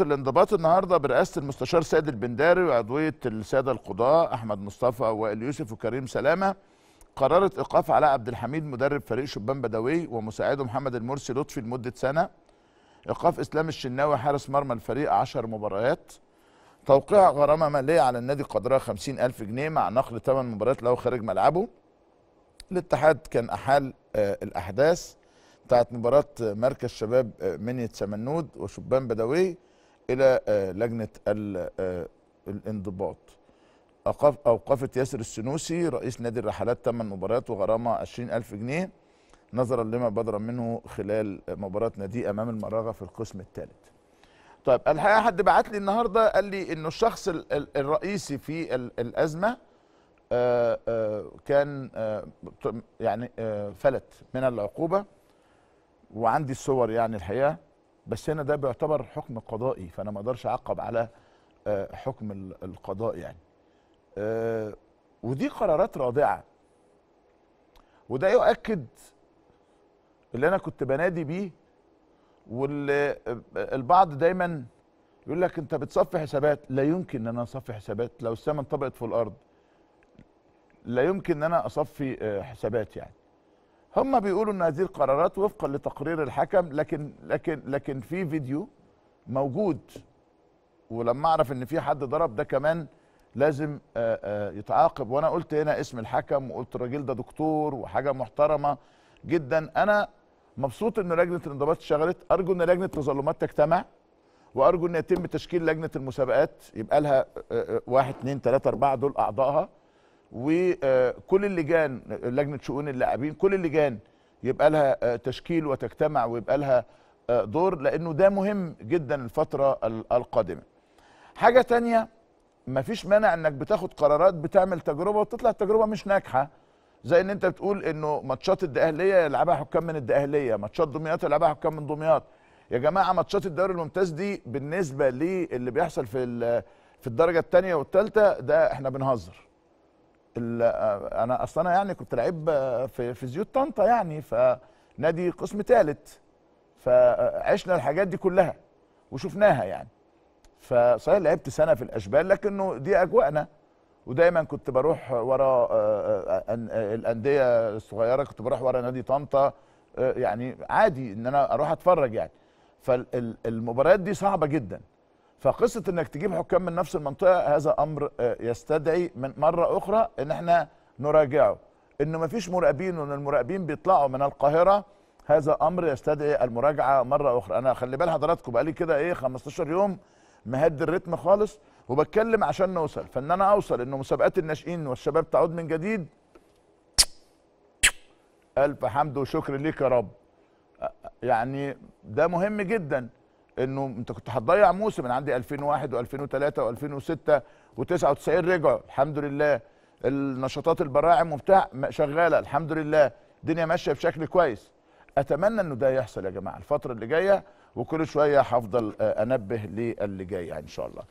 الانضباط النهارده برئاسه المستشار سيد البنداري وعضويه الساده القضاء احمد مصطفى وائل يوسف وكريم سلامه قررت ايقاف علاء عبد الحميد مدرب فريق شبان بدوي ومساعده محمد المرسي لطفي لمده سنه ايقاف اسلام الشناوي حارس مرمى الفريق 10 مباريات توقيع غرامه ماليه على النادي قدرها 50000 جنيه مع نقل 8 مباريات له خارج ملعبه الاتحاد كان احال آه، الاحداث بتاعت مباراه مركز شباب آه، منيه سمنود وشبان بدوي الى آه، لجنه آه، الانضباط اوقفت ياسر السنوسي رئيس نادي الرحلات ثمان مباريات وغرامه 20000 جنيه نظرا لما بدر منه خلال مباراه نادي امام المراغه في القسم الثالث طيب الحقيقه حد بعت لي النهارده قال لي انه الشخص الرئيسي في الازمه آه، كان يعني فلت من العقوبه وعندي الصور يعني الحقيقه بس هنا ده بيعتبر حكم قضائي فانا ما اقدرش اعقب على آه، حكم القضاء يعني آه، ودي قرارات رادعه وده يؤكد اللي انا كنت بنادي بيه واللي آه، البعض دايما يقول لك انت بتصفي حسابات لا يمكن ان انا اصفي حسابات لو السماء انطبقت في الارض لا يمكن ان انا اصفي حسابات يعني هم بيقولوا ان هذه القرارات وفقا لتقرير الحكم لكن لكن لكن في فيديو موجود ولما اعرف ان في حد ضرب ده كمان لازم آه، آه، يتعاقب وانا قلت هنا اسم الحكم وقلت الراجل ده دكتور وحاجه محترمه جدا انا مبسوط ان لجنه الانضباط اشتغلت ارجو ان لجنه التظلمات تجتمع وارجو ان يتم تشكيل لجنه المسابقات يبقى لها آه، واحد اثنين ثلاثه اربعه دول اعضائها وكل اللجان لجنه شؤون اللاعبين كل اللجان يبقى لها آه، تشكيل وتجتمع ويبقى لها آه، دور لانه ده مهم جدا الفتره القادمه حاجه تانية مفيش مانع انك بتاخد قرارات بتعمل تجربه وتطلع التجربه مش ناجحه زي ان انت بتقول انه ماتشات الدقهليه يلعبها حكام من الدقهليه ماتشات دمياط يلعبها حكام من دمياط يا جماعه ماتشات الدوري الممتاز دي بالنسبه للي بيحصل في في الدرجه الثانيه والثالثه ده احنا بنهزر آه، انا اصل انا يعني كنت لعيب آه، في في زيوت طنطا يعني فنادي قسم ثالث فعشنا الحاجات دي كلها وشفناها يعني فصحيح لعبت سنه في الاشبال لكنه دي اجواءنا ودايما كنت بروح ورا آه، الانديه الصغيره كنت بروح ورا نادي طنطا يعني عادي ان انا اروح اتفرج يعني فالمباريات دي صعبه جدا فقصه انك تجيب حكام من نفس المنطقه هذا امر آه، يستدعي من مره اخرى ان احنا نراجعه انه مفيش مراقبين وان المراقبين بيطلعوا من القاهره هذا امر يستدعي المراجعه مره اخرى انا خلي بال حضراتكم بقالي كده ايه 15 يوم مهدي الريتم خالص وبتكلم عشان نوصل فان انا اوصل انه مسابقات الناشئين والشباب تعود من جديد الف حمد وشكر ليك يا رب آه، يعني ده مهم جدا انه انت كنت هتضيع موسم انا عندي 2001 و2003 و2006 و99 رجع الحمد لله النشاطات البراعم وبتاع شغاله الحمد لله الدنيا ماشيه بشكل كويس اتمنى انه ده يحصل يا جماعه الفتره اللي جايه وكل شويه هفضل انبه للي جاي ان شاء الله